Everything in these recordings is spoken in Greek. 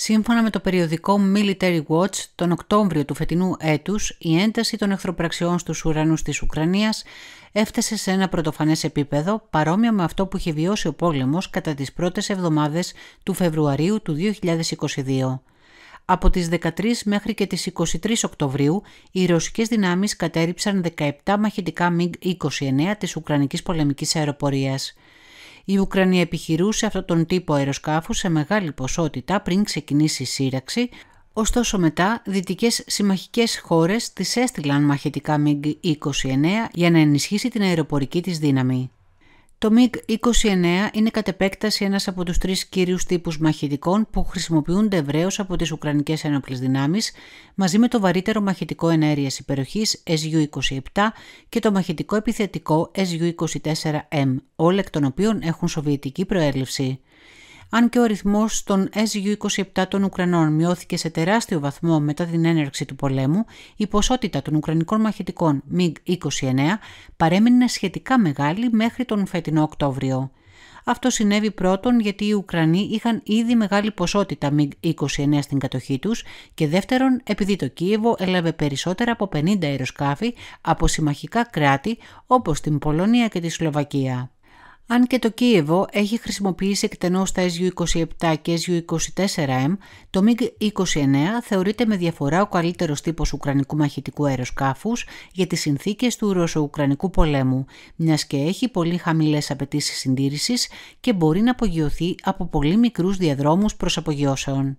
Σύμφωνα με το περιοδικό Military Watch, τον Οκτώβριο του φετινού έτους, η ένταση των εχθροπραξιών στους ουρανούς της Ουκρανίας έφτασε σε ένα πρωτοφανές επίπεδο παρόμοιο με αυτό που είχε βιώσει ο πόλεμος κατά τις πρώτες εβδομάδες του Φεβρουαρίου του 2022. Από τις 13 μέχρι και τις 23 Οκτωβρίου, οι ρωσικές δυνάμεις κατέριψαν 17 μαχητικά MiG-29 της Ουκρανικής πολεμικής αεροπορίας – η Ουκρανία επιχειρούσε αυτόν τον τύπο αεροσκάφους σε μεγάλη ποσότητα πριν ξεκινήσει η σύραξη, Ωστόσο μετά, δυτικές συμμαχικές χώρες τις έστειλαν μαχητικά MiG-29 για να ενισχύσει την αεροπορική της δύναμη. Το MiG-29 είναι κατ' επέκταση ένας από τους τρεις κύριους τύπους μαχητικών που χρησιμοποιούνται ευρέως από τις Ουκρανικές Ένοπλες Δυνάμεις μαζί με το βαρύτερο μαχητικό ενέργειας υπεροχής SU-27 και το μαχητικό επιθετικό SU-24M, όλοι εκ των οποίων έχουν σοβιετική προέλευση αν και ο ρυθμός των SU-27 των Ουκρανών μειώθηκε σε τεράστιο βαθμό μετά την έναρξη του πολέμου, η ποσότητα των Ουκρανικών μαχητικών MiG-29 παρέμεινε σχετικά μεγάλη μέχρι τον φετινό Οκτώβριο. Αυτό συνέβη πρώτον γιατί οι Ουκρανοί είχαν ήδη μεγάλη ποσότητα MiG-29 στην κατοχή τους και δεύτερον επειδή το Κίεβο έλαβε περισσότερα από 50 αεροσκάφη από συμμαχικά κράτη όπως την Πολωνία και τη Σλοβακία. Αν και το Κίεβο έχει χρησιμοποιήσει εκτενώς τα SU-27 και SU-24M, το MiG-29 θεωρείται με διαφορά ο καλύτερος τύπος ουκρανικού μαχητικού αεροσκάφους για τις συνθήκες του Ρωσο-Ουκρανικού πολέμου, μιας και έχει πολύ χαμηλές απαιτήσεις συντήρησης και μπορεί να απογειωθεί από πολύ μικρούς διαδρόμους προς απογειώσεων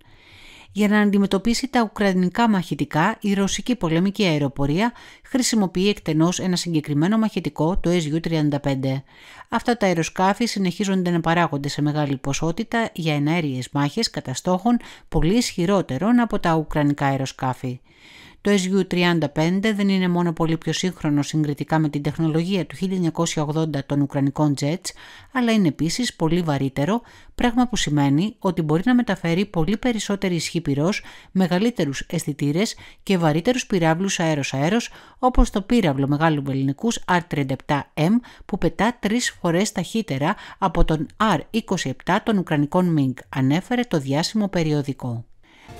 για να αντιμετωπίσει τα ουκρανικά μαχητικά, η ρωσική πολεμική αεροπορία χρησιμοποιεί εκτενώς ένα συγκεκριμένο μαχητικό, το SU-35. Αυτά τα αεροσκάφη συνεχίζονται να παράγονται σε μεγάλη ποσότητα για εναέριες μάχες κατά στόχων πολύ ισχυρότερων από τα ουκρανικά αεροσκάφη. Το SU-35 δεν είναι μόνο πολύ πιο σύγχρονο συγκριτικά με την τεχνολογία του 1980 των Ουκρανικών jets, αλλά είναι επίσης πολύ βαρύτερο, πράγμα που σημαίνει ότι μπορεί να μεταφέρει πολύ περισσότερη ισχύ πυρός, μεγαλύτερους αισθητήρες και βαρύτερους πυράβλους αέρος-αέρος, όπως το πύραυλο μεγάλου βεληνικούς R-37M που πετά τρεις φορές ταχύτερα από τον R-27 των Ουκρανικών MiG, ανέφερε το διάσημο περιοδικό.